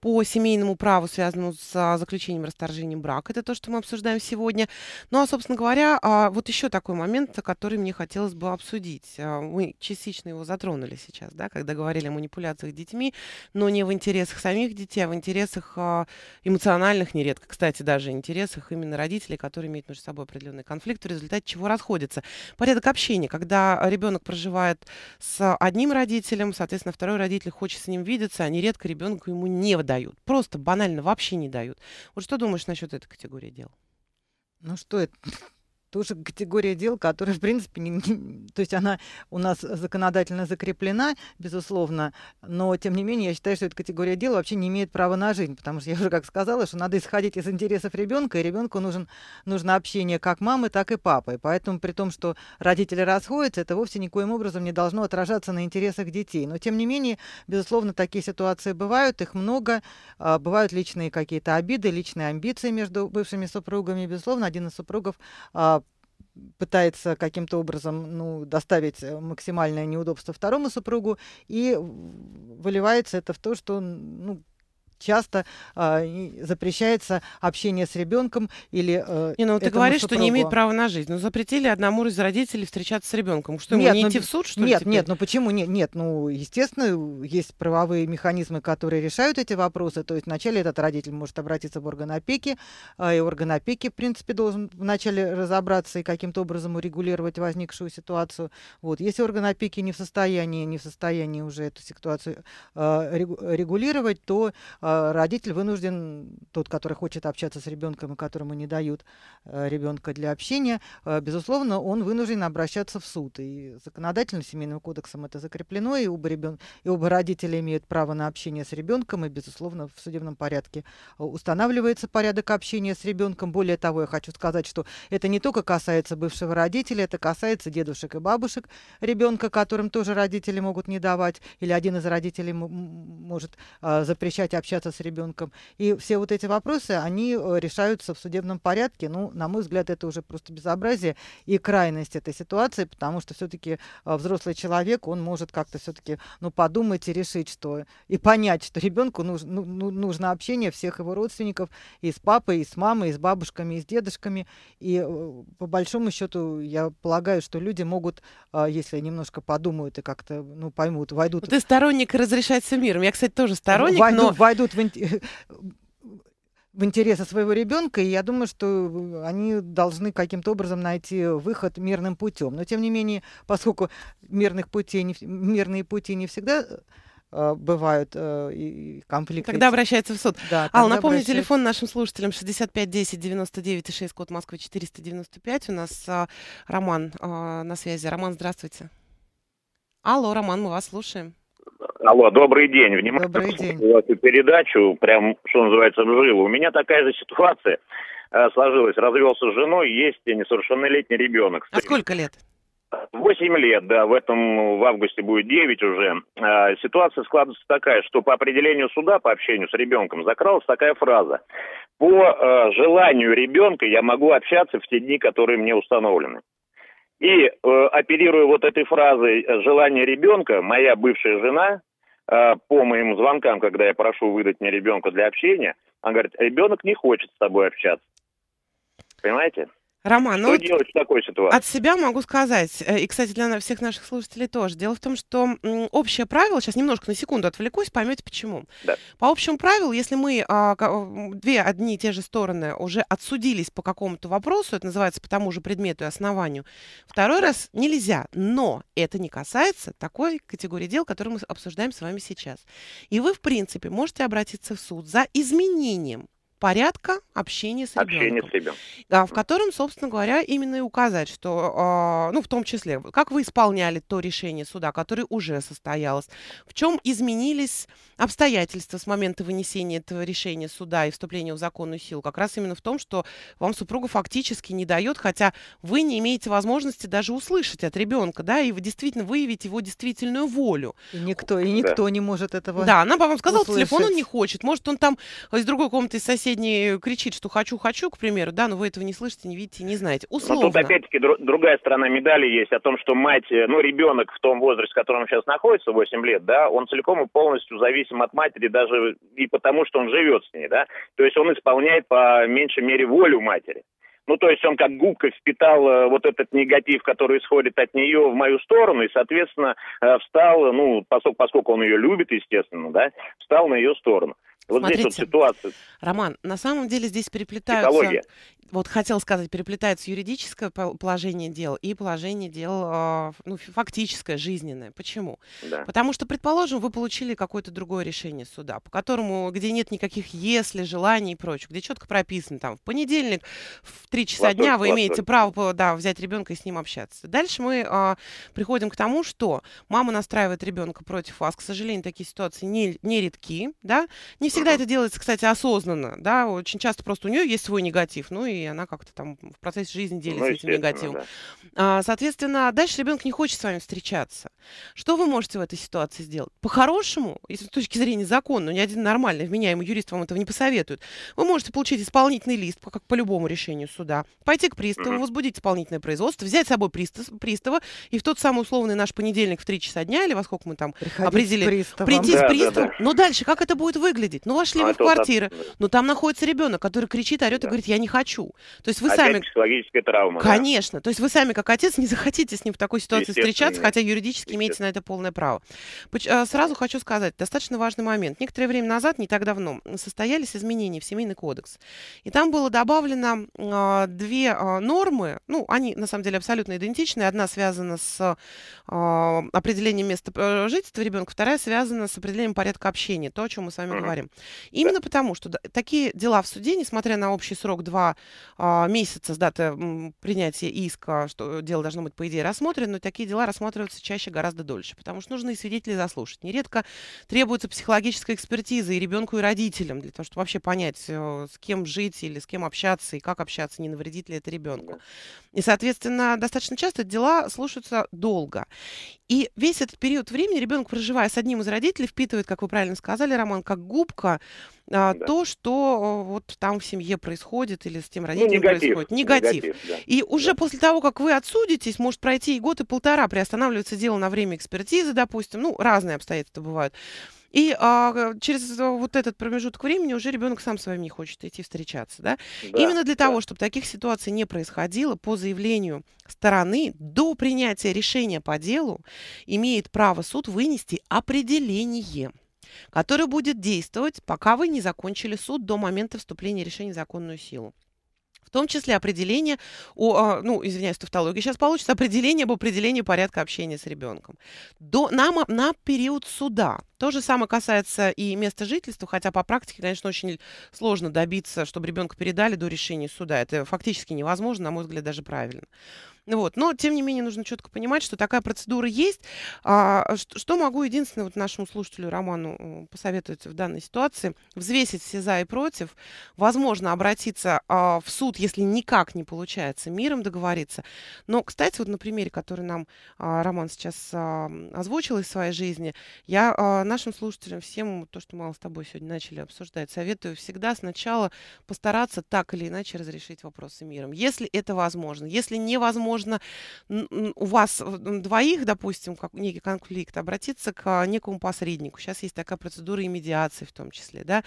по семейному праву, связанному с а, заключением расторжения брака. Это то, что мы обсуждаем сегодня. Ну, а, собственно говоря, а, вот еще такой момент, который мне хотелось бы обсудить. А, мы частично его затронули сейчас, да, когда говорили о манипуляциях детьми, но не в интересах самих детей, а в интересах эмоциональных нередко, кстати, даже интересах именно родителей, которые имеют между собой определенный конфликт, в результате чего расходятся порядок общения, когда ребенок проживает с одним родителем, соответственно, второй родитель хочет с ним видеться, они редко ребенку ему не дают. Просто банально вообще не дают. Вот что думаешь насчет этой категории дел? Ну что это? тоже категория дел, которая, в принципе, не, не, то есть она у нас законодательно закреплена, безусловно, но, тем не менее, я считаю, что эта категория дел вообще не имеет права на жизнь, потому что я уже как сказала, что надо исходить из интересов ребенка, и ребенку нужен, нужно общение как мамы, так и папы. Поэтому при том, что родители расходятся, это вовсе никоим образом не должно отражаться на интересах детей. Но, тем не менее, безусловно, такие ситуации бывают, их много, а, бывают личные какие-то обиды, личные амбиции между бывшими супругами. Безусловно, один из супругов а, пытается каким-то образом ну, доставить э, максимальное неудобство второму супругу, и выливается это в то, что ну, часто э, запрещается общение с ребенком или э, не, ну ты говоришь, супругу. что не имеет права на жизнь. но ну, запретили одному из родителей встречаться с ребенком. Что нет, ему не ну, идти в суд, что нет, ли? Нет, ну почему нет? Нет, ну естественно есть правовые механизмы, которые решают эти вопросы. То есть вначале этот родитель может обратиться в орган опеки, э, и орган опеки в принципе должен вначале разобраться и каким-то образом урегулировать возникшую ситуацию. Вот если орган опеки не в состоянии, не в состоянии уже эту ситуацию э, регулировать, то э, а, родитель вынужден, тот, который хочет общаться с ребенком и которому не дают э, ребенка для общения, э, безусловно, он вынужден обращаться в суд. И законодательно семейным кодексом это закреплено, и оба, ребен... и оба родителя имеют право на общение с ребенком, и, безусловно, в судебном порядке э, устанавливается порядок общения с ребенком. Более того, я хочу сказать, что это не только касается бывшего родителя, это касается дедушек и бабушек ребенка, которым тоже родители могут не давать, или один из родителей может запрещать общаться общаться с ребенком. И все вот эти вопросы, они э, решаются в судебном порядке. Ну, на мой взгляд, это уже просто безобразие и крайность этой ситуации, потому что все-таки э, взрослый человек, он может как-то все-таки ну, подумать и решить, что и понять, что ребенку нужно, ну, ну, нужно общение всех его родственников и с папой, и с мамой, и с бабушками, и с дедушками. И э, по большому счету, я полагаю, что люди могут, если немножко подумают и как-то ну, поймут, войдут. Ты сторонник разрешать всем миром. Я, кстати, тоже сторонник. Войду, но... войду идут в, в интересы своего ребенка, и я думаю, что они должны каким-то образом найти выход мирным путем. Но тем не менее, поскольку мирных путей не, мирные пути не всегда э, бывают э, и конфликты. Тогда обращается в суд. Да, Алла, напомню, обращается... телефон нашим слушателям 65 10 99 6, код Москвы 495. У нас э, Роман э, на связи. Роман, здравствуйте. Алло, Роман, мы вас слушаем. Алло, добрый день. Внимательно слушаю день. вашу передачу, прям, что называется, вживо. У меня такая же ситуация э, сложилась. Развелся с женой, есть несовершеннолетний ребенок. А сколько лет? Восемь лет, да, в этом в августе будет девять уже. Э, ситуация складывается такая, что по определению суда, по общению с ребенком, закралась такая фраза. По э, желанию ребенка я могу общаться в те дни, которые мне установлены. И э, оперируя вот этой фразой э, «желание ребенка», моя бывшая жена э, по моим звонкам, когда я прошу выдать мне ребенка для общения, она говорит, ребенок не хочет с тобой общаться. Понимаете? Роман, ну что ну делать в такой ситуации? От себя могу сказать, э, и, кстати, для всех наших слушателей тоже. Дело в том, что общее правило, сейчас немножко на секунду отвлекусь, поймете почему. Да. По общему правилу, если мы а, две одни и те же стороны уже отсудились по какому-то вопросу, это называется по тому же предмету и основанию, второй раз нельзя, но это не касается такой категории дел, которые мы обсуждаем с вами сейчас. И вы, в принципе, можете обратиться в суд за изменением порядка общения с Общение ребенком. с ребенком. Да, в котором, собственно говоря, именно и указать, что, э, ну, в том числе, как вы исполняли то решение суда, которое уже состоялось, в чем изменились обстоятельства с момента вынесения этого решения суда и вступления в законную силу, как раз именно в том, что вам супруга фактически не дает, хотя вы не имеете возможности даже услышать от ребенка, да, и вы действительно выявить его действительную волю. И никто, и никто да. не может этого Да, она бы вам сказала, телефон он не хочет, может, он там из другой комнаты из соседей соседний э, кричит, что хочу, хочу, к примеру, да, но вы этого не слышите, не видите, не знаете. Условно. Ну, тут опять-таки дру- другая сторона медали есть о том, что мать, э, ну, ребенок в том возрасте, в котором он сейчас находится, 8 лет, да, он целиком и полностью зависим от матери, даже и потому, что он живет с ней, да. То есть он исполняет по меньшей мере волю матери. Ну, то есть он как губка впитал э, вот этот негатив, который исходит от нее в мою сторону, и, соответственно, встал, ну, поскольку, поскольку он ее любит, естественно, да, встал на ее сторону. Вот Смотрите, здесь вот ситуация. Роман, на самом деле здесь переплетаются... Психология. Вот хотел сказать, переплетается юридическое положение дел и положение дел а, ну, фактическое, жизненное. Почему? Да. Потому что, предположим, вы получили какое-то другое решение суда, по которому, где нет никаких «если», желаний и прочего, где четко прописано, там, в понедельник в 3 часа Восток, дня вы Восток. имеете право да, взять ребенка и с ним общаться. Дальше мы а, приходим к тому, что мама настраивает ребенка против вас. К сожалению, такие ситуации не, не редки, да, не всегда это делается, кстати, осознанно, да, очень часто просто у нее есть свой негатив, ну и она как-то там в процессе жизни ну, делится ну, этим негативом. Да. А, соответственно, дальше ребенок не хочет с вами встречаться. Что вы можете в этой ситуации сделать? По-хорошему, если с точки зрения закона, но ни один нормальный, вменяемый юрист вам этого не посоветует, вы можете получить исполнительный лист, как по любому решению суда, пойти к приставу, mm-hmm. возбудить исполнительное производство, взять с собой пристав, пристава, и в тот самый условный наш понедельник в 3 часа дня, или во сколько мы там Приходить определили, с приставом. прийти да, с приставом. Да, да. Но дальше, как это будет выглядеть? Ну, вошли ну, вы в квартиру, от... но ну, там находится ребенок, который кричит, орет да. и говорит, я не хочу. То есть вы Опять сами... психологическая травма. Конечно. Да? То есть вы сами, как отец, не захотите с ним в такой ситуации встречаться, хотя юридически имеете на это полное право. А, сразу хочу сказать, достаточно важный момент. Некоторое время назад, не так давно, состоялись изменения в Семейный кодекс. И там было добавлено э, две э, нормы, ну, они на самом деле абсолютно идентичны. Одна связана с э, определением места э, жительства ребенка, вторая связана с определением порядка общения, то, о чем мы с вами говорим. Именно да. потому, что такие дела в суде, несмотря на общий срок 2 а, месяца с даты принятия иска, что дело должно быть, по идее, рассмотрено, но такие дела рассматриваются чаще гораздо дольше, потому что нужно и свидетелей заслушать. Нередко требуется психологическая экспертиза и ребенку, и родителям, для того, чтобы вообще понять, э, с кем жить или с кем общаться, и как общаться, не навредит ли это ребенку. И, соответственно, достаточно часто дела слушаются долго. И весь этот период времени ребенок, проживая с одним из родителей, впитывает, как вы правильно сказали, Роман, как губка, плохо, а, да. то, что э, вот там в семье происходит или с тем родителем ну, негатив, происходит. Негатив. негатив да. И уже да. после того, как вы отсудитесь, может пройти и год, и полтора, приостанавливается дело на время экспертизы, допустим, ну, разные обстоятельства бывают. И а, э, через э, вот этот промежуток времени уже ребенок сам с вами не хочет идти встречаться. Да? Да, Именно для да. того, чтобы таких ситуаций не происходило, по заявлению стороны до принятия решения по делу имеет право суд вынести определение который будет действовать, пока вы не закончили суд до момента вступления решения в законную силу. В том числе определение, о, а, ну, извиняюсь, тавтология сейчас получится, определение об определении порядка общения с ребенком. До, на, на период суда. То же самое касается и места жительства, хотя по практике, конечно, очень сложно добиться, чтобы ребенка передали до решения суда. Это фактически невозможно, на мой взгляд, даже правильно. Вот. Но, тем не менее, нужно четко понимать, что такая процедура есть. А, а что могу единственное вот нашему слушателю Роману э, посоветовать в данной ситуации? Взвесить все за и против. Возможно, обратиться а, в суд, если никак не получается миром договориться. Но, кстати, вот на примере, который нам а, Роман сейчас а, озвучил из своей жизни, я а, нашим слушателям, всем, то, что мы с тобой сегодня начали обсуждать, советую всегда сначала постараться так или иначе разрешить вопросы миром. Если это возможно. Если невозможно, можно у вас двоих, допустим, как некий конфликт, обратиться к некому посреднику. Сейчас есть такая процедура и медиации в том числе, да.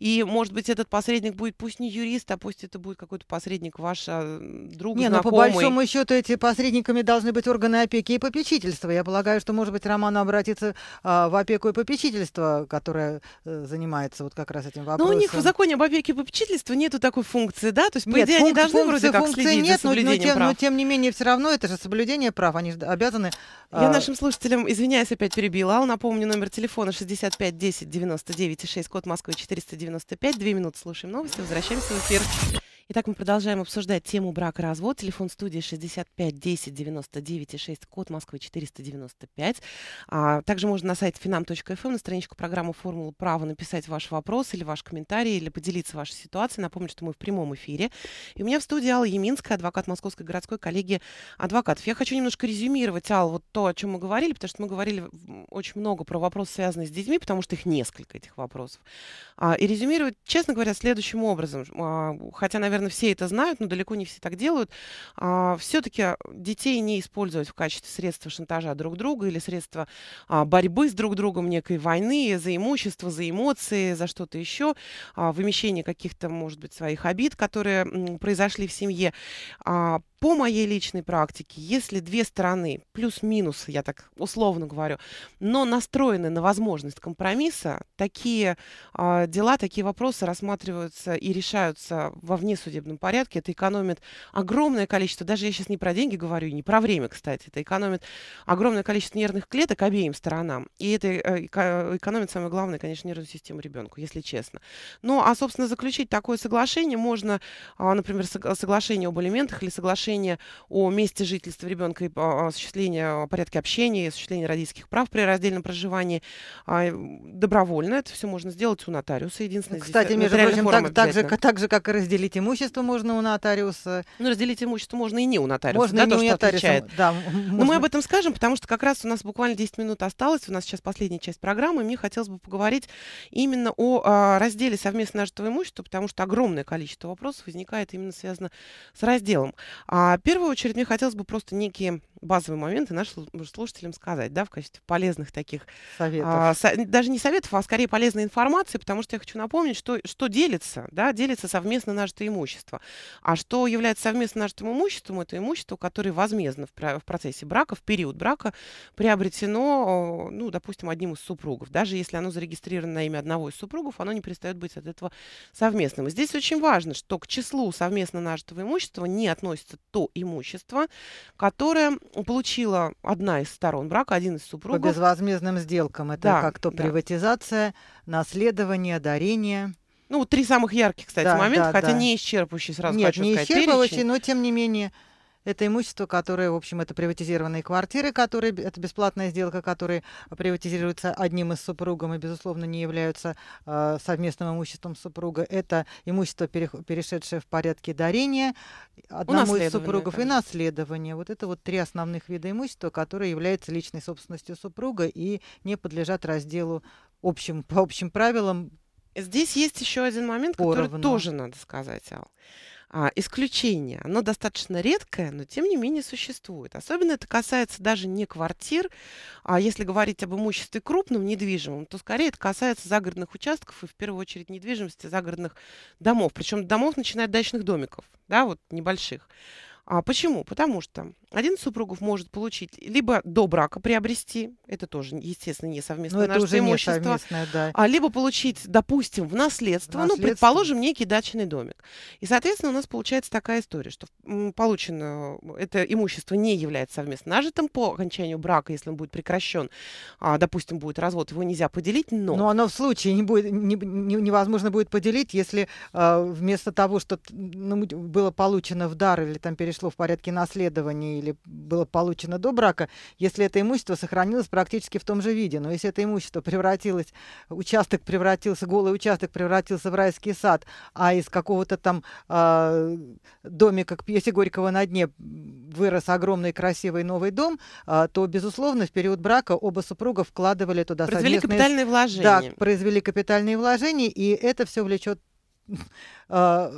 И, может быть, этот посредник будет, пусть не юрист, а пусть это будет какой-то посредник ваш а, друг, Не, знакомый. ну, по большому счету, эти посредниками должны быть органы опеки и попечительства. Я полагаю, что, может быть, Роману обратиться а, в опеку и попечительство, которое а, занимается вот как раз этим вопросом. Ну, но у них в законе об опеке и попечительстве нету такой функции, да? То есть, по нет, идее, функ- они должны функции, вроде как следить нет, за соблюдением но, но, тем, прав. но, тем не менее, все равно это же соблюдение прав, они обязаны... Я а, нашим слушателям, извиняюсь, опять перебила. Напомню, номер телефона 65 10 99 6, код Москвы 495. Две минуты слушаем новости, возвращаемся в эфир. Итак, мы продолжаем обсуждать тему брак и развод. Телефон студии 65 10 99 6, код Москвы 495. А, также можно на сайте finam.fm, эм на страничку программы «Формула права» написать ваш вопрос или ваш комментарий, или поделиться вашей ситуацией. Напомню, что мы в прямом эфире. И у меня в студии Алла Еминская, адвокат Московской городской коллегии адвокатов. Я хочу немножко резюмировать, Алла, вот то, о чем мы говорили, потому что мы говорили очень много про вопросы, связанные с детьми, потому что их несколько, этих вопросов. А, и резюмировать, честно говоря, следующим образом. А, хотя, наверное, наверное, все это знают, но далеко не все так делают. А, все-таки а, детей не использовать в качестве средства шантажа друг друга или средства а, борьбы с друг другом некой войны за имущество, за эмоции, за что-то еще, а, вымещение каких-то, может быть, своих обид, которые м, произошли в семье. А, по моей личной практике, если две стороны, плюс-минус, я так условно говорю, но настроены на возможность компромисса, такие э, дела, такие вопросы рассматриваются и решаются во внесудебном порядке. Это экономит огромное количество, даже я сейчас не про деньги говорю, не про время, кстати, это экономит огромное количество нервных клеток обеим сторонам. И это э, экономит, самое главное, конечно, нервную систему ребенку, если честно. Ну, а, собственно, заключить такое соглашение можно, э, например, сог соглашение об элементах или соглашение решение о месте жительства ребенка и осуществление порядке общения и осуществление родительских прав при раздельном проживании а, добровольно. Это все можно сделать у нотариуса. Единственное, Кстати, между прочим, так, так, же, так же, как и разделить имущество можно у нотариуса. Ну, разделить имущество можно и не у нотариуса. Можно да, и не то, у нотариуса. Да, можно. Но мы об этом скажем, потому что как раз у нас буквально 10 минут осталось. У нас сейчас последняя часть программы. И мне хотелось бы поговорить именно о а, разделе совместно нажитого имущества, потому что огромное количество вопросов возникает именно связано с разделом. А, а, в первую очередь мне хотелось бы просто некие базовые моменты нашим слушателям сказать, да, в качестве полезных таких советов. А, со, даже не советов, а скорее полезной информации, потому что я хочу напомнить, что, что делится, да, делится совместно нажитое имущество. А что является совместно нажитым имуществом, это имущество, которое возмездно в, в процессе брака, в период брака приобретено, ну, допустим, одним из супругов. Даже если оно зарегистрировано на имя одного из супругов, оно не перестает быть от этого совместным. И здесь очень важно, что к числу совместно нажитого имущества не относится то имущество, которое получила одна из сторон брака, один из супругов. По безвозмездным сделкам. Это да, как то приватизация, да. наследование, дарение. Ну, три самых ярких, кстати, да, момента, да, хотя да. не исчерпывающий, сразу Нет, хочу не сказать. Нет, не исчерпывающий, перечень. но тем не менее это имущество, которое, в общем, это приватизированные квартиры, которые, это бесплатная сделка, которые приватизируются одним из супругов, и, безусловно, не являются э, совместным имуществом супруга. Это имущество, перешедшее в порядке дарения одному из супругов конечно. и наследование. Вот это вот три основных вида имущества, которые являются личной собственностью супруга и не подлежат разделу общим, по общим правилам. Здесь есть еще один момент, который тоже надо сказать, Ал. А, исключение. Оно достаточно редкое, но тем не менее существует. Особенно это касается даже не квартир, а если говорить об имуществе крупном, недвижимом, то скорее это касается загородных участков и в первую очередь недвижимости загородных домов. Причем домов начиная от дачных домиков, да, вот небольших. А почему? Потому что один из супругов может получить либо до брака приобрести, это тоже, естественно, ну, не совместное это уже имущество, не да. а, либо получить, допустим, в наследство, ну, наследство, ну, предположим, некий дачный домик. И, соответственно, у нас получается такая история, что получено это имущество не является совместно нажитым по окончанию брака, если он будет прекращен, а, допустим, будет развод, его нельзя поделить, но... Но оно в случае не будет, не, не, невозможно будет поделить, если э, вместо того, что ну, было получено в дар или там перешли перешло в порядке наследования или было получено до брака, если это имущество сохранилось практически в том же виде. Но если это имущество превратилось, участок превратился, голый участок превратился в райский сад, а из какого-то там э, домика, если Горького на дне вырос огромный красивый новый дом, э, то, безусловно, в период брака оба супруга вкладывали туда произвели совместные... капитальные вложения. Да, произвели капитальные вложения, и это все влечет а,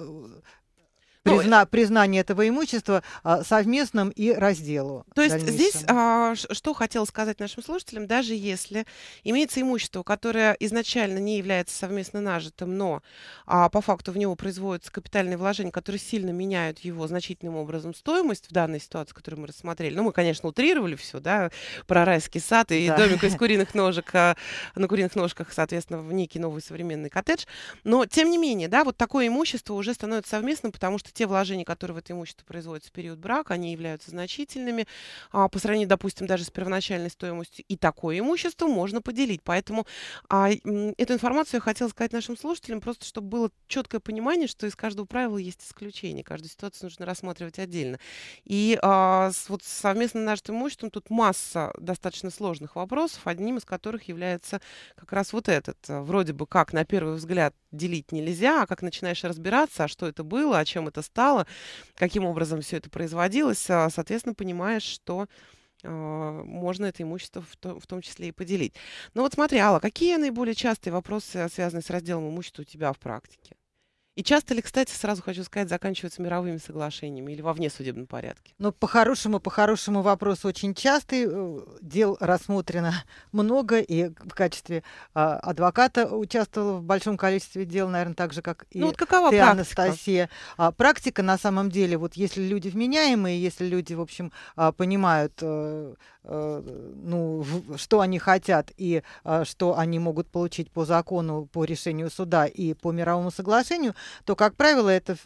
призна, признание этого имущества а, совместным и разделу. То есть здесь а, что хотел сказать нашим слушателям, даже если имеется имущество, которое изначально не является совместно нажитым, но а, по факту в него производятся капитальные вложения, которые сильно меняют его значительным образом стоимость в данной ситуации, которую мы рассмотрели. Ну, мы, конечно, утрировали все, да, про райский сад и да. домик из куриных ножек, а, на куриных ножках, соответственно, в некий новый современный коттедж. Но, тем не менее, да, вот такое имущество уже становится совместным, потому что те вложения, которые в это имущество производятся в период брака, они являются значительными. А, по сравнению, допустим, даже с первоначальной стоимостью и такое имущество можно поделить. Поэтому а, эту информацию я хотела сказать нашим слушателям, просто чтобы было четкое понимание, что из каждого правила есть исключение. Каждую ситуацию нужно рассматривать отдельно. И а, с, вот совместно с нашим имуществом тут масса достаточно сложных вопросов, одним из которых является как раз вот этот. Вроде бы как на первый взгляд делить нельзя, а как начинаешь разбираться, а что это было, о чем это стало, каким образом все это производилось, а, соответственно, понимаешь, что а, можно это имущество в, то, в том числе и поделить. Ну вот смотри, Алла, какие наиболее частые вопросы, связанные с разделом имущества у тебя в практике? И часто ли, кстати, сразу хочу сказать, заканчиваются мировыми соглашениями или во внесудебном порядке? Ну, по-хорошему, по-хорошему вопрос очень частый. Э, дел рассмотрено много, и в качестве а, адвоката участвовала в большом количестве дел, наверное, так же, как и ну, вот какова ты, практика? Анастасия. А, практика, на самом деле, вот если люди вменяемые, если люди, в общем, а, понимают, а, Э, ну, что они хотят и э, что они могут получить по закону, по решению суда и по мировому соглашению, то, как правило, это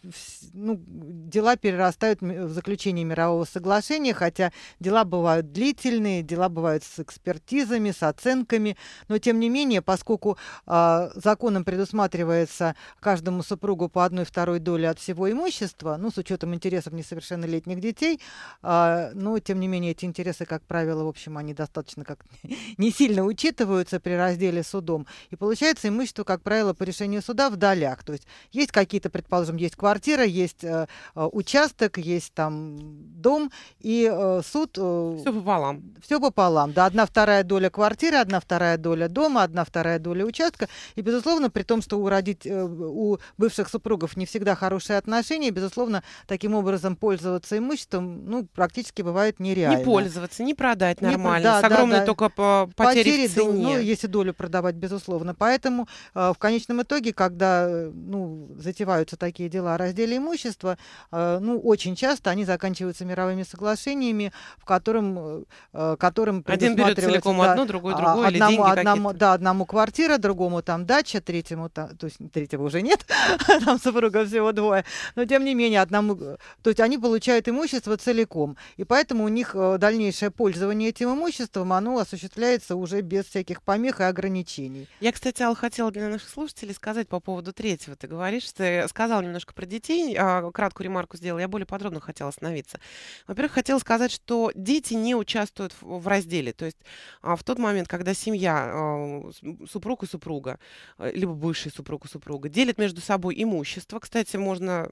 ну, дела перерастают в заключение мирового соглашения, хотя дела бывают длительные, дела бывают с экспертизами, с оценками, но, тем не менее, поскольку э, законом предусматривается каждому супругу по одной второй доли от всего имущества, ну, с учетом интересов несовершеннолетних детей, но, тем не менее, эти интересы, как правило, правила, в общем, они достаточно как не сильно учитываются при разделе судом. И получается имущество, как правило, по решению суда в долях. То есть есть какие-то, предположим, есть квартира, есть э, э участок, есть там дом, и э, суд... Э, все пополам. Все пополам, да. Одна вторая доля квартиры, одна вторая доля дома, одна вторая доля участка. И, безусловно, при том, что у, родить, э, у бывших супругов не всегда хорошие отношения, безусловно, таким образом пользоваться имуществом, ну, практически бывает нереально. Не пользоваться, не продать продать нормально, да, с огромной да, да. только по потери, потери в цене. Ну, если долю продавать, безусловно. Поэтому э, в конечном итоге, когда э, ну, затеваются такие дела о разделе имущества, э, ну, очень часто они заканчиваются мировыми соглашениями, в котором, э, которым Один берет целиком да, одно, другой а, другое, одному, или деньги одному, Да, одному квартира, другому там дача, третьему, там, то есть третьего уже нет, там супруга всего двое, но тем не менее одному, э, то есть они получают имущество целиком, и поэтому у них э, дальнейшая польза пользование этим имуществом, оно осуществляется уже без всяких помех и ограничений. Я, кстати, Ал, хотела для наших слушателей сказать по поводу третьего. Ты говоришь, что сказал немножко про детей, а, краткую ремарку сделала, я более подробно хотела остановиться. Во-первых, хотела сказать, что дети не участвуют в разделе. То есть а, в тот момент, когда семья, а, супруг и супруга, э, либо бывший супруг и супруга, делят между собой имущество, кстати, можно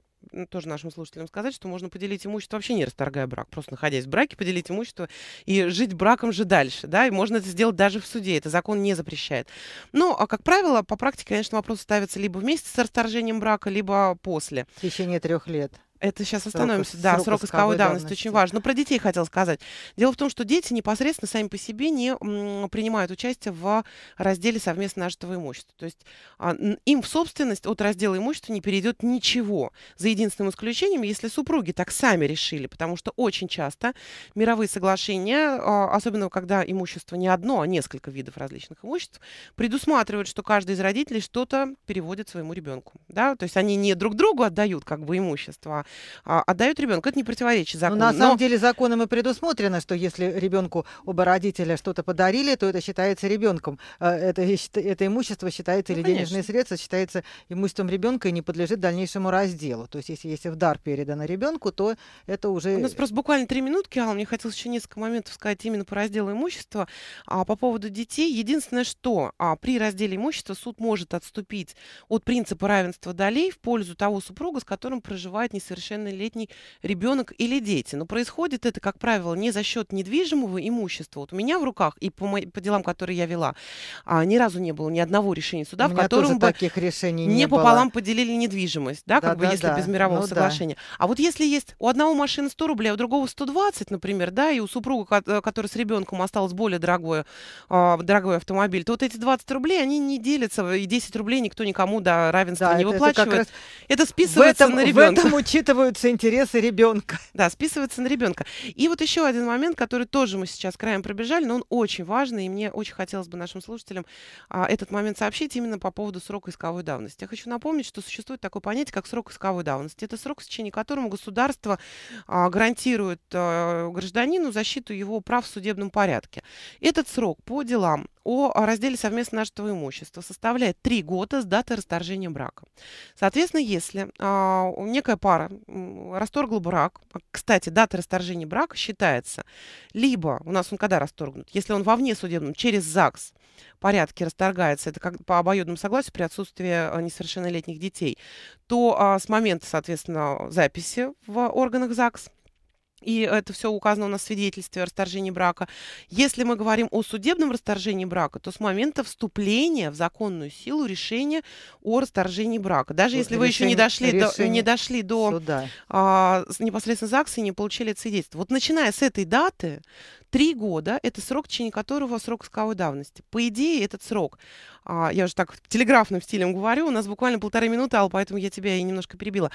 тоже нашим слушателям сказать, что можно поделить имущество вообще не расторгая брак, просто находясь в браке, поделить имущество и жить браком же дальше, да, и можно это сделать даже в суде, это закон не запрещает. Но, ну, а как правило, по практике, конечно, вопрос ставится либо вместе с расторжением брака, либо после. В течение трех лет. Это сейчас остановимся. Срок, да, срок, срок исковой давности. давности очень важно. Но ну, про детей хотел сказать. Дело в том, что дети непосредственно сами по себе не принимают участие в разделе совместно нажитого имущества. То есть а, им в собственность от раздела имущества не перейдет ничего. За единственным исключением, если супруги так сами решили, потому что очень часто мировые соглашения, а, особенно когда имущество не одно, а несколько видов различных имуществ, предусматривают, что каждый из родителей что-то переводит своему ребенку. Да? То есть они не друг другу отдают как бы имущество, а а, отдают ребенку. Это не противоречит ну, закону. Но на самом деле законом и предусмотрено, что если ребенку оба родителя что-то подарили, то это считается ребенком. Э, это, это имущество считается, ну, или конечно. денежные средства считается имуществом ребенка и не подлежит дальнейшему разделу. То есть если, если в дар передано ребенку, то это уже... У нас просто буквально три минутки, Алла, мне хотелось еще несколько моментов сказать именно по разделу имущества. А, по поводу детей, единственное, что а, при разделе имущества суд может отступить от принципа равенства долей в пользу того супруга, с которым проживает несовершеннолетний несовершеннолетний ребенок или дети. Но происходит это, как правило, не за счет недвижимого имущества. Вот у меня в руках и по, мои, по делам, которые я вела, а, ни разу не было ни одного решения суда, в котором бы таких решений не, пополам было. поделили недвижимость, да, да как да, бы если да. без мирового ну, соглашения. Да. А вот если есть у одного машины 100 рублей, а у другого 120, например, да, и у супруга, э, который с ребенком осталось более дорогое, а, дорогой автомобиль, то вот эти 20 рублей, они не делятся, и 10 рублей никто никому до равенства да, не это, выплачивает. Это, это списывается в этом, на ребенка. В этом учит Списываются интересы ребенка. Да, списываются на ребенка. И вот еще один момент, который тоже мы сейчас краем пробежали, но он очень важный, и мне очень хотелось бы нашим слушателям а, этот момент сообщить именно по поводу срока исковой давности. Я хочу напомнить, что существует такое понятие, как срок исковой давности. Это срок, в течение которого государство а, гарантирует а, гражданину защиту его прав в судебном порядке. Этот срок по делам о разделе совместно нажитого имущества составляет три года с даты расторжения брака. Соответственно, если а, некая пара расторгла брак, а, кстати, дата расторжения брака считается либо, у нас он когда расторгнут, если он во внесудебном, через ЗАГС порядке расторгается, это как по обоюдному согласию при отсутствии а, несовершеннолетних детей, то а, с момента, соответственно, записи в органах ЗАГС и это все указано у нас в свидетельстве о расторжении брака. Если мы говорим о судебном расторжении брака, то с момента вступления в законную силу решения о расторжении брака. Даже то э, если решение, вы еще не дошли до, не дошли до а, непосредственно ЗАГСа и не получили это свидетельство. Вот начиная с этой даты, три года – это срок, в течение которого срок исковой давности. По идее, этот срок, а, я уже так телеграфным стилем говорю, у нас буквально полторы минуты, Алла, поэтому я тебя и немножко перебила.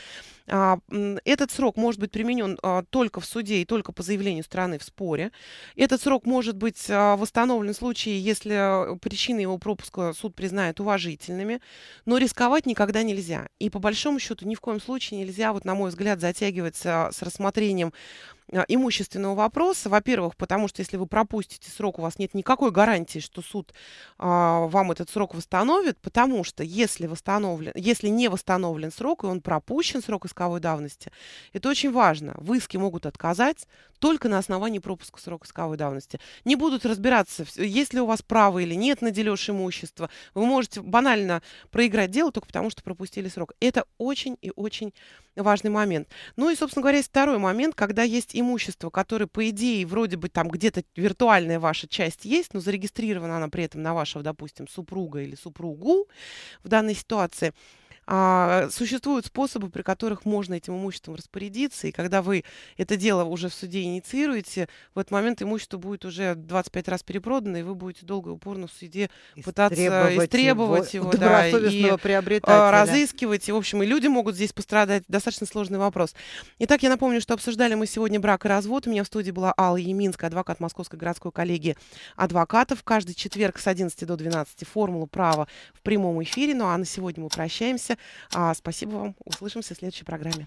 А, этот срок может быть применен а, только в суде и только по заявлению страны в споре. Этот срок может быть а, восстановлен в случае, если а, причины его пропуска суд признает уважительными, но рисковать никогда нельзя. И по большому счету ни в коем случае нельзя, вот на мой взгляд, затягивать а, с рассмотрением а, имущественного вопроса. Во-первых, потому что если вы пропустите срок, у вас нет никакой гарантии, что суд а, вам этот срок восстановит, потому что если, восстановлен, если не восстановлен срок, и он пропущен срок исковой давности, это очень важно. В иске могут отказать только на основании пропуска срока исковой давности. Не будут разбираться, есть ли у вас право или нет на дележ имущества. Вы можете банально проиграть дело только потому, что пропустили срок. Это очень и очень важный момент. Ну и, собственно говоря, есть второй момент, когда есть имущества, которое, по идее, вроде бы там где-то виртуальная ваша часть есть, но зарегистрирована она при этом на вашего, допустим, супруга или супругу в данной ситуации – а, существуют способы, при которых можно этим имуществом распорядиться, и когда вы это дело уже в суде инициируете, в этот момент имущество будет уже 25 раз перепродано, и вы будете долго и упорно в суде пытаться истребовать, его, его да, и а, разыскивать. И, в общем, и люди могут здесь пострадать. Достаточно сложный вопрос. Итак, я напомню, что обсуждали мы сегодня брак и развод. У меня в студии была Алла Еминская, адвокат Московской городской коллегии адвокатов. Каждый четверг с 11 до 12 формулу права в прямом эфире. Ну а на сегодня мы прощаемся. А, спасибо вам. Услышимся в следующей программе.